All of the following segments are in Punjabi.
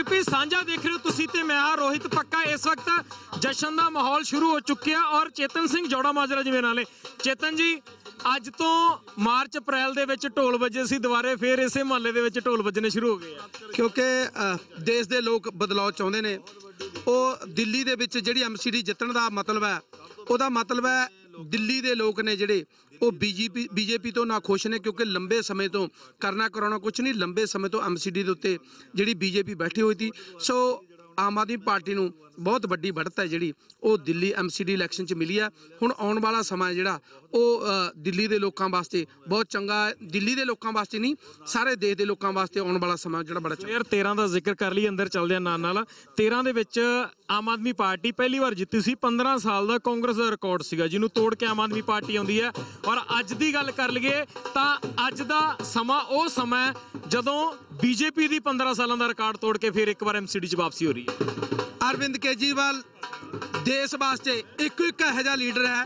ਵੀਪੀ ਸਾਂਝਾ ਦੇਖ ਰਹੇ ਹੋ ਤੁਸੀਂ ਤੇ ਮੈਂ ਆ ਰੋਹਿਤ ਪੱਕਾ ਇਸ ਵਕਤ ਜਸ਼ਨ ਦਾ ਮਾਹੌਲ ਸ਼ੁਰੂ ਹੋ ਚੁੱਕਿਆ ਔਰ ਚੇਤਨ ਸਿੰਘ ਜੋੜਾ ਮਾਜਰਾ ਜਿਵੇਂ ਨਾਲੇ ਚੇਤਨ ਜੀ ਅੱਜ ਤੋਂ ਮਾਰਚ ਅਪ੍ਰੈਲ ਦੇ ਵਿੱਚ ਢੋਲ ਵੱਜੇ ਸੀ ਦੁਬਾਰੇ ਫੇਰ ਇਸੇ ਮਹੱਲੇ ਦੇ ਵਿੱਚ ਢੋਲ ਵੱਜਣੇ ਸ਼ੁਰੂ ਹੋ ਗਏ ਆ ਕਿਉਂਕਿ ਦੇਸ਼ ਦੇ ਲੋਕ ਬਦਲਾਅ ਚਾਹੁੰਦੇ ਨੇ ਉਹ ਦਿੱਲੀ ਦੇ ਵਿੱਚ ਜਿਹੜੀ ਐਮਸੀਡੀ ਜਿੱਤਣ ਦਾ ਮਤਲਬ ਹੈ ਉਹਦਾ ਮਤਲਬ ਹੈ ਦਿੱਲੀ ਦੇ ਲੋਕ ਨੇ ਜਿਹੜੇ ਉਹ ਬੀਜੇਪੀ ਬੀਜੇਪੀ ਤੋਂ ਨਾ ਖੁਸ਼ ਨੇ ਕਿਉਂਕਿ ਲੰਬੇ ਸਮੇਂ ਤੋਂ ਕਰਨਾ ਕਰਾਉਣਾ ਕੁਝ ਨਹੀਂ ਲੰਬੇ ਸਮੇਂ ਤੋਂ ਐਮਸੀਡੀ ਦੇ ਉੱਤੇ ਜਿਹੜੀ ਬੀਜੇਪੀ ਬੈਠੀ ਹੋਈ ਸੀ ਸੋ ਆਮ ਆਦਮੀ ਪਾਰਟੀ ਨੂੰ ਬਹੁਤ ਵੱਡੀ ਵੜਤ ਹੈ ਜਿਹੜੀ ਉਹ ਦਿੱਲੀ ਐਮਸੀਡੀ ਇਲੈਕਸ਼ਨ 'ਚ ਮਿਲੀ ਆ ਹੁਣ ਆਉਣ ਵਾਲਾ ਸਮਾਂ ਜਿਹੜਾ ਉਹ ਦਿੱਲੀ ਦੇ ਲੋਕਾਂ ਵਾਸਤੇ ਬਹੁਤ ਚੰਗਾ ਹੈ ਦਿੱਲੀ ਦੇ ਲੋਕਾਂ ਵਾਸਤੇ ਨਹੀਂ ਸਾਰੇ ਦੇਸ਼ ਦੇ ਲੋਕਾਂ ਵਾਸਤੇ ਆਉਣ ਵਾਲਾ ਸਮਾਂ ਜਿਹੜਾ ਬੜਾ ਚੰਗਾ 13 ਦਾ ਜ਼ਿਕਰ ਕਰ ਲਈ ਅੰਦਰ ਚੱਲਦੇ ਆ ਨਾਲ ਨਾਲ 13 ਦੇ ਵਿੱਚ ਆਮ ਆਦਮੀ ਪਾਰਟੀ ਪਹਿਲੀ ਵਾਰ ਜਿੱਤੀ ਸੀ 15 ਸਾਲ ਦਾ ਕਾਂਗਰਸ ਦਾ ਰਿਕਾਰਡ ਸੀਗਾ ਜਿਹਨੂੰ ਤੋੜ ਕੇ ਆਮ ਆਦਮੀ ਪਾਰਟੀ ਆਉਂਦੀ ਹੈ ਔਰ ਅੱਜ ਦੀ ਗੱਲ ਕਰ ਲਈਏ ਤਾਂ ਅੱਜ ਦਾ ਸਮਾਂ ਉਹ ਸਮਾਂ ਜਦੋਂ ਬੀਜੇਪੀ ਦੀ 15 ਸਾਲਾਂ ਦਾ ਰਿਕਾਰਡ ਤੋੜ ਕੇ ਫਿਰ ਇੱਕ ਵਾਰ ਐਮਸੀਡੀ 'ਚ ਵਾਪਸੀ ਹੋ ਰਹੀ ਹੈ ਅਰਵਿੰਦ ਕੇਜੀਵਾਲ ਦੇਸ਼ ਵਾਸਤੇ ਇੱਕੋ ਇੱਕ ਇਹੋ ਜਿਹਾ ਲੀਡਰ ਹੈ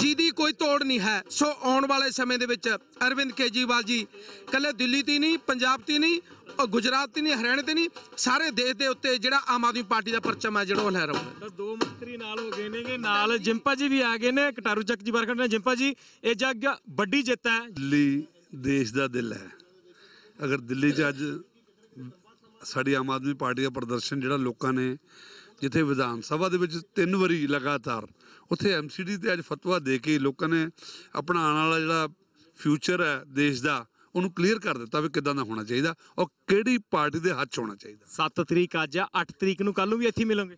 ਜਿਹਦੀ ਕੋਈ ਤੋੜ ਨਹੀਂ ਹੈ ਸੋ ਆਉਣ ਵਾਲੇ ਸਮੇਂ ਦੇ ਵਿੱਚ ਅਰਵਿੰਦ ਕੇਜੀਵਾਲ ਜੀ ਕੱਲੇ ਦਿੱਲੀ ਤੇ ਨਹੀਂ ਪੰਜਾਬ ਤੇ ਨਹੀਂ ਉਹ ਗੁਜਰਾਤ ਤੇ ਨਹੀਂ ਹਰਿਆਣਾ ਤੇ ਨਹੀਂ ਸਾਰੇ ਦੇਸ਼ ਦੇ ਉੱਤੇ ਜਿਹੜਾ ਆਮ ਆਦਮੀ ਪਾਰਟੀ ਦਾ ਪਰਚਮ ਹੈ ਜਿਹੜਾ ਉਹ ਲਹਿਰਾਉਂਦਾ ਦੋ ਮੰਤਰੀ ਨਾਲ ਹੋ ਗਏ ਨੇਗੇ ਨਾਲ ਜਿੰਪਾ ਜੀ ਵੀ ਆ ਗਏ ਨੇ ਕਟਾਰੂ ਚੱਕ ਜੀ ਵਰਖੜ ਨੇ ਜਿੰਪਾ ਜੀ ਇਹ ਜੱਗ ਵੱਡੀ ਜਿੱਤ ਹੈ ਦਿੱਲੀ ਦੇਸ਼ ਦਾ ਦਿਲ ਹੈ ਅਗਰ ਦਿੱਲੀ 'ਚ ਅੱਜ ਸਾਡੀ ਆਮ ਆਦਮੀ ਪਾਰਟੀ ਦਾ ਪ੍ਰਦਰਸ਼ਨ ਜਿਹੜਾ ਲੋਕਾਂ ਨੇ ਜਿੱਥੇ ਵਿਧਾਨ ਸਭਾ ਦੇ ਵਿੱਚ ਤਿੰਨ ਵਾਰੀ ਲਗਾਤਾਰ ਉੱਥੇ ਐਮਸੀਡੀ ਤੇ ਅੱਜ ਫਤਵਾ ਦੇ ਕੇ ਲੋਕਾਂ ਨੇ ਆਪਣਾ ਆਉਣ ਵਾਲਾ ਜਿਹੜਾ ਫਿਊਚਰ ਹੈ ਦੇਸ਼ ਦਾ ਉਹਨੂੰ ਕਲੀਅਰ ਕਰ ਦਿੱਤਾ ਵੀ ਕਿੱਦਾਂ ਦਾ ਹੋਣਾ ਚਾਹੀਦਾ ਔਰ ਕਿਹੜੀ ਪਾਰਟੀ ਦੇ ਹੱਥ ਹੋਣਾ ਚਾਹੀਦਾ 7 ਤਰੀਕ ਅੱਜ ਆ 8 ਤਰੀਕ ਨੂੰ ਕੱਲ ਨੂੰ ਵੀ ਇੱਥੇ ਮਿਲਾਂਗੇ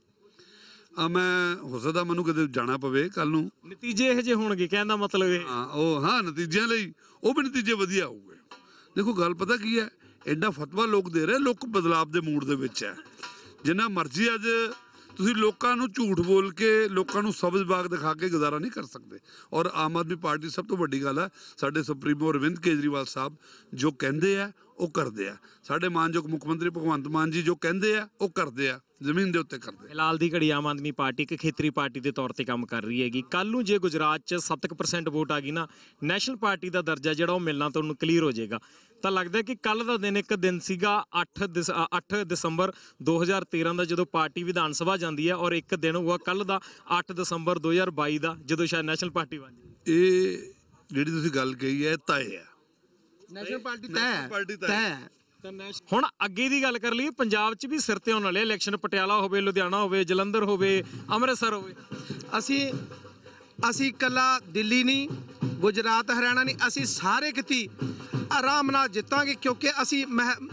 ਆ ਮੈਂ ਹੋ ਸਕਦਾ ਮੈਨੂੰ ਕਿਤੇ ਜਾਣਾ ਪਵੇ ਕੱਲ ਨੂੰ ਨਤੀਜੇ ਇਹ ਜੇ ਹੋਣਗੇ ਕਹਿੰਦਾ ਮਤਲਬ ਇਹ ਹਾਂ ਉਹ ਹਾਂ ਨਤੀਜਿਆਂ ਲਈ ਉਹ ਵੀ ਨਤੀਜੇ ਵਧੀਆ ਹੋਊਗੇ ਦੇਖੋ ਗੱਲ ਪਤਾ ਕੀ ਹੈ ਐਡਾ ਫਤਵਾ ਲੋਕ ਦੇ ਰਹੇ ਲੋਕ ਬਦਲਾਵ ਦੇ ਮੂਡ ਦੇ ਵਿੱਚ ਹੈ ਜਿੰਨਾ ਮਰਜ਼ੀ ਅੱਜ ਤੁਸੀਂ ਲੋਕਾਂ ਨੂੰ ਝੂਠ ਬੋਲ ਕੇ ਲੋਕਾਂ ਨੂੰ ਸਬਜ਼ ਬਾਗ ਦਿਖਾ ਕੇ ਗੁਜ਼ਾਰਾ ਨਹੀਂ ਕਰ ਸਕਦੇ ਔਰ ਆਮ ਆਦਮੀ ਪਾਰਟੀ ਸਭ ਤੋਂ ਵੱਡੀ ਗੱਲ ਹੈ ਸਾਡੇ ਸੁਪਰੀਮੋ ਅਰਵਿੰਦ ਕੇਜਰੀਵਾਲ ਸਾਹਿਬ ਜੋ ਕਹਿੰਦੇ ਆ ਉਹ ਕਰਦੇ ਆ ਸਾਡੇ ਮਾਨਯੋਗ ਮੁੱਖ ਮੰਤਰੀ ਭਗਵੰਤ ਮਾਨ ਜੀ ਜੋ ਕਹਿੰਦੇ ਆ ਉਹ ਕਰਦੇ ਆ ਜ਼ਮੀਨ ਦੇ ਉੱਤੇ ਕਰਦੇ ਫਿਲਹਾਲ ਦੀ ਘੜੀ ਆਮ ਆਦਮੀ ਪਾਰਟੀ ਇੱਕ ਖੇਤਰੀ ਪਾਰਟੀ ਦੇ ਤੌਰ ਤੇ ਕੰਮ ਕਰ ਰਹੀ ਹੈਗੀ ਕੱਲ ਨੂੰ ਜੇ ਗੁਜਰਾਤ 'ਚ 70% ਵੋਟ ਆ ਗਈ ਨਾ ਨੈਸ਼ਨਲ ਪਾਰਟੀ ਦਾ ਦਰਜਾ ਜਿਹੜਾ ਉਹ ਮਿਲਣਾ ਤੁਹਾਨੂੰ ਕਲੀਅਰ ਹੋ ਜਾਏਗਾ ਤਾਂ ਲੱਗਦਾ ਕਿ ਕੱਲ ਦਾ ਦਿਨ ਇੱਕ ਦਿਨ ਸੀਗਾ 8 8 ਦਸੰਬਰ 2013 ਦਾ ਜਦੋਂ ਪਾਰਟੀ ਵਿਧਾਨ ਸਭਾ ਜਾਂਦੀ ਹੈ ਔਰ ਇੱਕ ਦਿਨ ਹੋਆ ਕੱਲ ਦਾ 8 ਦਸੰਬਰ 2022 ਦਾ ਜਦੋਂ ਸ਼ਾਇਦ ਨੈਸ਼ਨਲ ਪਾਰਟੀ ਬਣ ਇਹ ਜਿਹੜੀ ਤੁਸੀਂ ਗੱਲ ਕਹੀ ਹੈ ਤਾਏ ਹੈ ਨੈਸ਼ਨਲ ਪਾਰਟੀ ਪਾਰਟੀ ਤਾਂ ਨੈਸ਼ਨਲ ਹੁਣ ਅੱਗੇ ਦੀ ਗੱਲ ਕਰ ਲਈਏ ਪੰਜਾਬ 'ਚ ਵੀ ਸਿਰ ਤੇ ਆਉਣ ਵਾਲੇ ਇਲੈਕਸ਼ਨ ਪਟਿਆਲਾ ਹੋਵੇ ਲੁਧਿਆਣਾ ਹੋਵੇ ਜਲੰਧਰ ਹੋਵੇ ਅੰਮ੍ਰਿਤਸਰ ਹੋਵੇ ਅਸੀਂ ਅਸੀਂ ਇਕੱਲਾ ਦਿੱਲੀ ਨਹੀਂ ਗੁਜਰਾਤ ਹਰਿਆਣਾ ਨਹੀਂ ਅਸੀਂ ਸਾਰੇ ਕਿਤੇ ਆਰਾਮ ਨਾਲ ਜਿੱਤਾਂਗੇ ਕਿਉਂਕਿ ਅਸੀਂ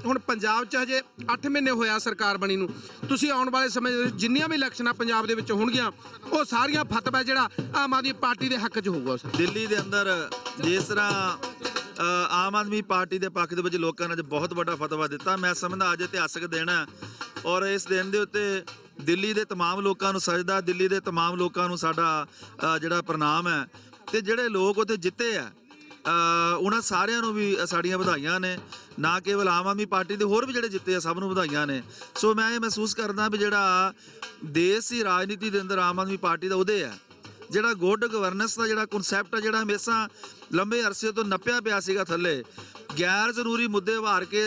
ਹੁਣ ਪੰਜਾਬ 'ਚ ਹਜੇ 8 ਮਹੀਨੇ ਹੋਇਆ ਸਰਕਾਰ ਬਣੀ ਨੂੰ ਤੁਸੀਂ ਆਉਣ ਵਾਲੇ ਸਮੇਂ ਦੇ ਵਿੱਚ ਜਿੰਨੀਆਂ ਵੀ ਇਲੈਕਸ਼ਨਾਂ ਪੰਜਾਬ ਦੇ ਵਿੱਚ ਹੋਣਗੀਆਂ ਉਹ ਸਾਰੀਆਂ ਫਤਵਾ ਜਿਹੜਾ ਆਮ ਆਦਮੀ ਪਾਰਟੀ ਦੇ ਹੱਕ 'ਚ ਹੋਊਗਾ ਦਿੱਲੀ ਦੇ ਅੰਦਰ ਜਿਸ ਤਰ੍ਹਾਂ ਆਮ ਆਦਮੀ ਪਾਰਟੀ ਦੇ ਪੱਖ ਦੇ ਵਿੱਚ ਲੋਕਾਂ ਨੇ ਬਹੁਤ ਵੱਡਾ ਫਤਵਾ ਦਿੱਤਾ ਮੈਂ ਸਮਝਦਾ ਅੱਜ ਇਤਿਹਾਸਕ ਦਿਨ ਹੈ ਔਰ ਇਸ ਦਿਨ ਦੇ ਉੱਤੇ ਦਿੱਲੀ ਦੇ तमाम ਲੋਕਾਂ ਨੂੰ ਸਜਦਾ ਦਿੱਲੀ ਦੇ तमाम ਲੋਕਾਂ ਨੂੰ ਸਾਡਾ ਜਿਹੜਾ ਪ੍ਰਣਾਮ ਹੈ ਤੇ ਜਿਹੜੇ ਲੋਕ ਉੱਥੇ ਜਿੱਤੇ ਆ ਉਹਨਾਂ ਸਾਰਿਆਂ ਨੂੰ ਵੀ ਸਾਡੀਆਂ ਵਧਾਈਆਂ ਨੇ ਨਾ ਕੇਵਲ ਆਮ ਆਦਮੀ ਪਾਰਟੀ ਦੇ ਹੋਰ ਵੀ ਜਿਹੜੇ ਜਿੱਤੇ ਆ ਸਭ ਨੂੰ ਵਧਾਈਆਂ ਨੇ ਸੋ ਮੈਂ ਇਹ ਮਹਿਸੂਸ ਕਰਦਾ ਵੀ ਜਿਹੜਾ ਦੇਸ਼ ਦੀ ਰਾਜਨੀਤੀ ਦੇ ਅੰਦਰ ਆਮ ਆਦਮੀ ਪਾਰਟੀ ਦਾ ਉਹਦੇ ਆ ਜਿਹੜਾ ਗੁੱਡ ਗਵਰਨੈਂਸ ਦਾ ਜਿਹੜਾ ਕਨਸੈਪਟ ਆ ਜਿਹੜਾ ਹਮੇਸ਼ਾ ਲੰਬੇ ਅਰਸੇ ਤੋਂ ਨੱਪਿਆ ਪਿਆ ਸੀਗਾ ਥੱਲੇ ਗੈਰ ਜ਼ਰੂਰੀ ਮੁੱਦੇ ਵਾਰ ਕੇ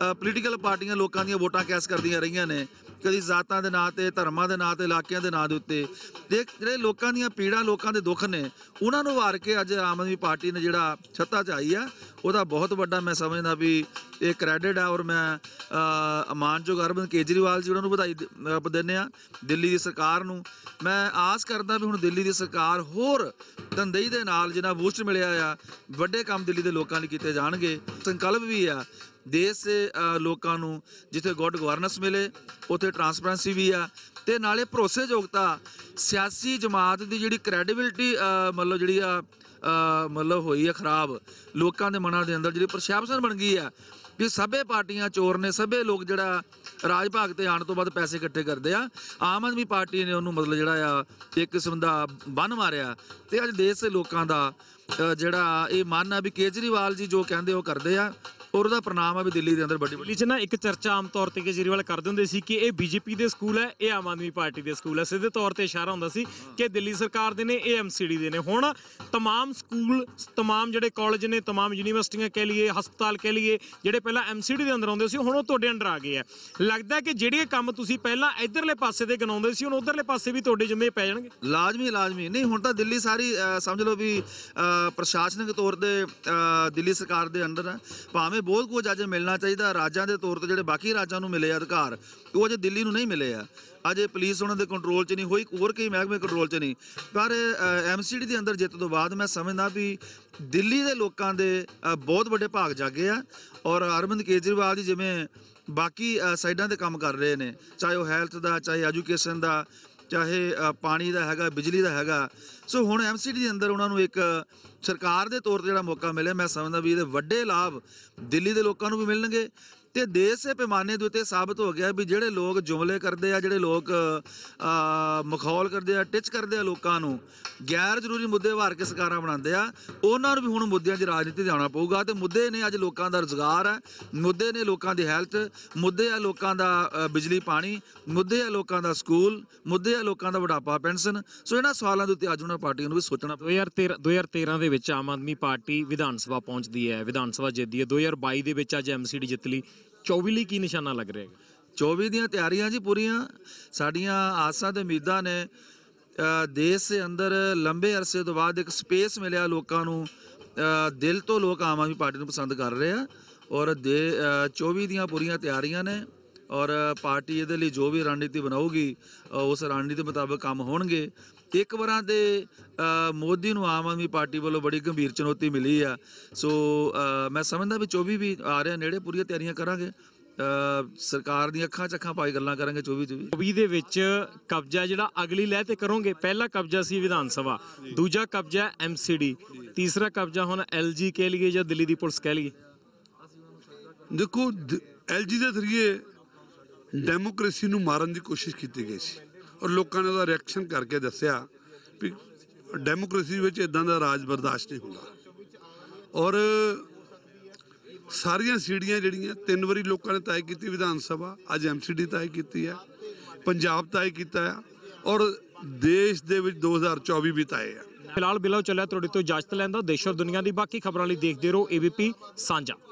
ਪੋਲੀਟੀਕਲ ਪਾਰਟੀਆਂ ਲੋਕਾਂ ਦੀਆਂ ਵੋਟਾਂ ਕੈਸ ਕਰਦੀਆਂ ਰਹੀਆਂ ਨੇ ਕਦੀ ਜ਼ਾਤਾਂ ਦੇ ਨਾਂ ਤੇ ਧਰਮਾਂ ਦੇ ਨਾਂ ਤੇ ਇਲਾਕਿਆਂ ਦੇ ਨਾਂ ਦੇ ਉੱਤੇ ਤੇ ਜਿਹੜੇ ਲੋਕਾਂ ਦੀਆਂ ਪੀੜਾਂ ਲੋਕਾਂ ਦੇ ਦੁੱਖ ਨੇ ਉਹਨਾਂ ਨੂੰ ਵਾਰ ਕੇ ਅੱਜ ਆਮ ਆਦਮੀ ਪਾਰਟੀ ਨੇ ਜਿਹੜਾ ਛੱਤਾ ਚ ਆਈ ਆ ਉਹਦਾ ਬਹੁਤ ਵੱਡਾ ਮੈਂ ਸਮਝਦਾ ਵੀ ਇਹ ਕ੍ਰੈਡਿਟ ਆ ਔਰ ਮੈਂ ਅਮਾਨਜੋਗ ਅਰਵਿੰਦ ਕੇਜਰੀਵਾਲ ਜੀ ਉਹਨਾਂ ਨੂੰ ਵਧਾਈ ਦਿੰਨੇ ਆ ਦਿੱਲੀ ਦੀ ਸਰਕਾਰ ਨੂੰ ਮੈਂ ਆਸ ਕਰਦਾ ਵੀ ਹੁਣ ਦਿੱਲੀ ਦੀ ਸਰਕਾਰ ਹੋਰ ਦੰਦਈ ਦੇ ਨਾਲ ਜਿਹਨਾਂ ਬੂਸਟ ਮਿਲਿਆ ਆ ਵੱਡੇ ਕੰਮ ਦਿੱਲੀ ਦੇ ਲੋਕਾਂ ਲਈ ਕੀਤੇ ਜਾਣਗੇ ਸੰਕਲਪ ਵੀ ਆ ਦੇਸ਼ ਲੋਕਾਂ ਨੂੰ ਜਿੱਥੇ ਗੁੱਡ ਗਵਰਨੈਂਸ ਮਿਲੇ ਉਥੇ ਟਰਾਂਸਪਰੈਂਸੀ ਵੀ ਆ ਤੇ ਨਾਲੇ ਭਰੋਸੇਯੋਗਤਾ ਸਿਆਸੀ ਜਮਾਤ ਦੀ ਜਿਹੜੀ ਕ੍ਰੈਡੀਬਿਲਟੀ ਮਤਲਬ ਜਿਹੜੀ ਆ ਮਤਲਬ ਹੋਈ ਆ ਖਰਾਬ ਲੋਕਾਂ ਦੇ ਮਨਾਂ ਦੇ ਅੰਦਰ ਜਿਹੜੀ ਪਰਸੈਪਸ਼ਨ ਬਣ ਗਈ ਆ ਵੀ ਸਭੇ ਪਾਰਟੀਆਂ ਚੋਰ ਨੇ ਸਭੇ ਲੋਕ ਜਿਹੜਾ ਰਾਜ ਭਾਗ ਤੇ ਆਣ ਤੋਂ ਬਾਅਦ ਪੈਸੇ ਇਕੱਠੇ ਕਰਦੇ ਆ ਆਮ ਆਦਮੀ ਪਾਰਟੀ ਨੇ ਉਹਨੂੰ ਮਤਲਬ ਜਿਹੜਾ ਆ ਇੱਕ ਕਿਸਮ ਦਾ ਬੰਨ ਮਾਰਿਆ ਤੇ ਅੱਜ ਦੇਸ਼ ਦੇ ਲੋਕਾਂ ਦਾ ਜਿਹੜਾ ਇਹ ਮੰਨ ਆ ਵੀ ਕੇਜਰੀਵਾਲ ਜੀ ਜੋ ਕਹਿੰਦੇ ਉਹ ਕਰਦੇ ਆ ਔਰ ਉਹਦਾ ਪ੍ਰਣਾਮ ਆ ਵੀ ਦਿੱਲੀ ਦੇ ਅੰਦਰ ਵੱਡੀ ਵੱਡੀ 'ਚ ਨਾ ਇੱਕ ਚਰਚਾ ਆਮ ਤੌਰ ਤੇ ਕੇਜਰੀਵਾਲ ਕਰਦੇ ਹੁੰਦੇ ਸੀ ਕਿ ਇਹ ਬੀਜੇਪੀ ਦੇ ਸਕੂਲ ਹੈ ਇਹ ਆਮ ਆਦਮੀ ਪਾਰਟੀ ਦੇ ਸਕੂਲ ਹੈ ਸਿੱਧੇ ਤੌਰ ਤੇ ਇਸ਼ਾਰਾ ਹੁੰਦਾ ਸੀ ਕਿ ਦਿੱਲੀ ਸਰਕਾਰ ਦੇ ਨੇ ਇਹ ਐਮਸੀਡੀ ਦੇ ਨੇ ਹੁਣ तमाम ਸਕੂਲ तमाम ਜਿਹੜੇ ਕਾਲਜ ਨੇ तमाम ਯੂਨੀਵਰਸਿਟੀਆਂ ਕਹਿ ਲਈਏ ਹਸਪਤਾਲ ਕਹਿ ਲਈਏ ਜਿਹੜੇ ਪਹਿਲਾਂ ਐਮਸੀਡੀ ਦੇ ਅੰਦਰ ਆਉਂਦੇ ਸੀ ਹੁਣ ਉਹ ਤੁਹਾਡੇ ਅੰਡਰ ਆ ਗਏ ਆ ਲੱਗਦਾ ਕਿ ਜਿਹੜੇ ਕੰਮ ਤੁਸੀਂ ਪਹਿਲਾਂ ਇਧਰਲੇ ਪਾਸੇ ਦੇ ਗਨਾਉਂਦੇ ਸੀ ਹੁਣ ਉਧਰਲੇ ਪਾਸੇ ਵੀ ਤੁਹਾਡੇ ਜਿੰਮੇ ਪੈ ਜਾਣਗੇ ਲਾਜ਼ਮੀ ਲਾਜ਼ਮੀ ਨਹੀਂ ਹੁਣ ਤਾਂ ਦਿੱਲੀ ਸਾਰੀ ਸਮਝ ਲਓ ਵੀ ਪ੍ਰਸ਼ਾਸਨਿਕ ਤੌਰ ਤੇ ਦਿੱਲੀ ਸਰਕਾਰ ਦੇ ਅੰਡਰ ਆ ਭਾਵੇਂ ਭਾਵੇਂ ਬਹੁਤ ਕੁਝ ਅੱਜ ਮਿਲਣਾ ਚਾਹੀਦਾ ਰਾਜਾਂ ਦੇ ਤੌਰ ਤੇ ਜਿਹੜੇ ਬਾਕੀ ਰਾਜਾਂ ਨੂੰ ਮਿਲੇ ਅਧਿਕਾਰ ਉਹ ਅਜੇ ਦਿੱਲੀ ਨੂੰ ਨਹੀਂ ਮਿਲੇ ਆ ਅਜੇ ਪੁਲਿਸ ਉਹਨਾਂ ਦੇ ਕੰਟਰੋਲ 'ਚ ਨਹੀਂ ਹੋਈ ਹੋਰ ਕਈ ਮਹਿਕਮੇ ਕੰਟਰੋਲ 'ਚ ਨਹੀਂ ਪਰ ਐਮਸੀਡੀ ਦੇ ਅੰਦਰ ਜਿੱਤ ਤੋਂ ਬਾਅਦ ਮੈਂ ਸਮਝਦਾ ਵੀ ਦਿੱਲੀ ਦੇ ਲੋਕਾਂ ਦੇ ਬਹੁਤ ਵੱਡੇ ਭਾਗ ਜਾਗੇ ਆ ਔਰ ਅਰਵਿੰਦ ਕੇਜਰੀਵਾਲ ਜੀ ਜਿਵੇਂ ਬਾਕੀ ਸਾਈਡਾਂ ਤੇ ਕੰਮ ਕਰ ਰਹੇ ਨੇ ਚਾਹੇ ਉਹ ਹੈਲਥ ਦਾ ਚਾਹੇ ਐਜੂਕੇਸ਼ਨ ਦਾ ਚਾਹੇ ਪਾਣੀ ਦਾ ਹੈਗਾ ਬਿਜਲੀ ਦਾ ਹੈਗਾ ਸੋ ਹੁਣ ਐਮਸੀਡੀ ਦੇ ਅੰਦਰ ਉਹਨਾਂ ਨੂੰ ਇੱਕ ਸਰਕਾਰ ਦੇ ਤੌਰ ਤੇ ਜਿਹੜਾ ਮੌਕਾ ਮਿਲਿਆ ਮੈਂ ਸਮਝਦਾ ਵੀ ਇਹਦੇ ਵੱਡੇ ਲਾਭ ਦਿੱਲੀ ਦੇ ਲੋਕਾਂ ਨੂੰ ਵੀ ਮਿਲਣਗੇ ਤੇ ਦੇਸ਼ ਦੇ ਪੈਮਾਨੇ ਦੇ ਉੱਤੇ ਸਾਬਤ ਹੋ ਗਿਆ ਵੀ ਜਿਹੜੇ ਲੋਕ ਜੁਮਲੇ ਕਰਦੇ ਆ ਜਿਹੜੇ ਲੋਕ ਮਖੌਲ ਕਰਦੇ ਆ ਟਿਚ ਕਰਦੇ ਆ ਲੋਕਾਂ ਨੂੰ ਗੈਰ ਜ਼ਰੂਰੀ ਮੁੱਦੇ ਵਾਰ ਕੇ ਸਰਕਾਰਾਂ ਬਣਾਉਂਦੇ ਆ ਉਹਨਾਂ ਨੂੰ ਵੀ ਹੁਣ ਮੁੱਦਿਆਂ ਦੀ ਰਾਜਨੀਤੀ ਜਾਣਾ ਪਊਗਾ ਤੇ ਮੁੱਦੇ ਨੇ ਅੱਜ ਲੋਕਾਂ ਦਾ ਰੋਜ਼ਗਾਰ ਹੈ ਮੁੱਦੇ ਨੇ ਲੋਕਾਂ ਦੀ ਹੈਲਥ ਮੁੱਦੇ ਆ ਲੋਕਾਂ ਦਾ ਬਿਜਲੀ ਪਾਣੀ ਮੁੱਦੇ ਆ ਲੋਕਾਂ ਦਾ ਸਕੂਲ ਮੁੱਦੇ ਆ ਲੋਕਾਂ ਦਾ ਬੁਢਾਪਾ ਪੈਨਸ਼ਨ ਸੋ ਇਹਨਾਂ ਸਵਾਲਾਂ ਦੇ ਉੱਤੇ ਅੱਜ ਉਹਨਾਂ ਪਾਰਟੀਆਂ ਨੂੰ ਵੀ ਸੋਚਣਾ 2013 2013 ਦੇ ਵਿੱਚ ਆਮ ਆਦਮੀ ਪਾਰਟੀ ਵਿਧਾਨ ਸਭਾ ਪਹੁੰਚਦੀ ਹੈ ਵਿਧਾਨ ਸਭਾ ਜਿੱਤਦੀ ਹੈ 2022 ਦੇ ਵਿੱਚ ਅੱਜ ਐਮਸੀਡੀ ਜਿੱਤ ਲਈ 24 ਲਈ ਕੀ ਨਿਸ਼ਾਨਾ ਲੱਗ ਰਿਹਾ ਹੈ 24 ਦੀਆਂ ਤਿਆਰੀਆਂ ਜੀ ਪੂਰੀਆਂ ਸਾਡੀਆਂ ਆਸਾਂ ਤੇ ਉਮੀਦਾਂ ਨੇ ਦੇਸ਼ ਦੇ ਅੰਦਰ ਲੰਬੇ ਅਰਸੇ ਤੋਂ ਬਾਅਦ ਇੱਕ ਸਪੇਸ ਮਿਲਿਆ ਲੋਕਾਂ ਨੂੰ ਦਿਲ ਤੋਂ ਲੋਕ ਆਮ ਆਦਮੀ ਪਾਰਟੀ ਨੂੰ ਪਸੰਦ ਕਰ ਰਹੇ ਆ ਔਰ 24 ਦੀਆਂ ਪੂਰੀਆਂ ਤਿਆਰੀਆਂ ਨੇ ਔਰ ਪਾਰਟੀ ਇਹਦੇ ਲਈ ਜੋ ਵੀ ਰਣਨੀਤੀ ਬਣਾਊਗੀ ਉਸ ਰਣਨੀਤੀ ਮੁਤਾਬਕ ਕੰਮ ਹੋਣਗੇ ਇੱਕ ਵਾਰਾਂ ਤੇ ਮੋਦੀ ਨੂੰ ਆਮ ਆਦਮੀ ਪਾਰਟੀ ਵੱਲੋਂ ਬੜੀ ਗੰਭੀਰ ਚੁਣੌਤੀ ਮਿਲੀ ਆ ਸੋ ਮੈਂ ਸਮਝਦਾ ਵੀ 24 ਵੀ ਆ ਰਿਹਾ ਨੇੜੇ ਪੂਰੀਆਂ ਤਿਆਰੀਆਂ ਕਰਾਂਗੇ ਸਰਕਾਰ ਦੀਆਂ ਅੱਖਾਂ ਚੱਖਾਂ ਪਾਈ ਗੱਲਾਂ ਕਰਾਂਗੇ 24 ਚ 24 ਦੇ ਵਿੱਚ ਕਬਜ਼ਾ ਜਿਹੜਾ ਅਗਲੀ ਲਹਿ ਤੇ ਕਰੋਗੇ ਪਹਿਲਾ ਕਬਜ਼ਾ ਸੀ ਵਿਧਾਨ ਸਭਾ ਦੂਜਾ ਕਬਜ਼ਾ ਐਮਸੀਡੀ ਤੀਸਰਾ ਕਬਜ਼ਾ ਹੁਣ ਐਲਜੀ ਕੇ ਲਈ ਜਾਂ ਦਿੱਲੀ ਦੀ ਪੁਲਿਸ ਕਹਿ ਲਈ ਦੇਖੋ ਐਲਜੀ ਦੇ ਜ਼ਰੀਏ ਡੈਮੋਕ੍ਰੇਸੀ ਨੂੰ ਮਾਰਨ ਦੀ ਕੋਸ਼ਿਸ਼ ਕੀਤੀ ਗਈ ਸੀ ਔਰ ਲੋਕਾਂ ਨੇ ਉਹਦਾ ਰਿਐਕਸ਼ਨ ਕਰਕੇ ਦੱਸਿਆ ਕਿ ਡੈਮੋਕ੍ਰੇਸੀ ਵਿੱਚ ਇਦਾਂ ਦਾ ਰਾਜ ਬਰਦਾਸ਼ਤ ਨਹੀਂ ਹੁੰਦਾ ਔਰ ਸਾਰੀਆਂ ਸੀੜੀਆਂ ਜਿਹੜੀਆਂ ਤਿੰਨ ਵਾਰੀ ਲੋਕਾਂ ਨੇ ਤੈਅ ਕੀਤੀ ਵਿਧਾਨ ਸਭਾ ਅੱਜ ਐਮਸੀਡੀ ਤੈਅ ਕੀਤੀ ਹੈ ਪੰਜਾਬ ਤੈਅ ਕੀਤਾ ਹੈ ਔਰ ਦੇਸ਼ ਦੇ ਵਿੱਚ 2024 ਵੀ ਤੈਅ ਹੈ ਫਿਲਹਾਲ ਬਿਲਾਉ ਚੱਲਿਆ ਤੁਹਾਡੇ ਤੋਂ ਇਜਾਜ਼ਤ ਲੈਂਦਾ ਦੇਸ਼ ਔਰ ਦੁਨੀਆ ਦੀ ਬਾਕੀ ਖਬਰਾਂ ਲਈ ਦੇਖਦੇ ਰਹੋ ਏਬੀਪੀ ਸਾਂਝਾ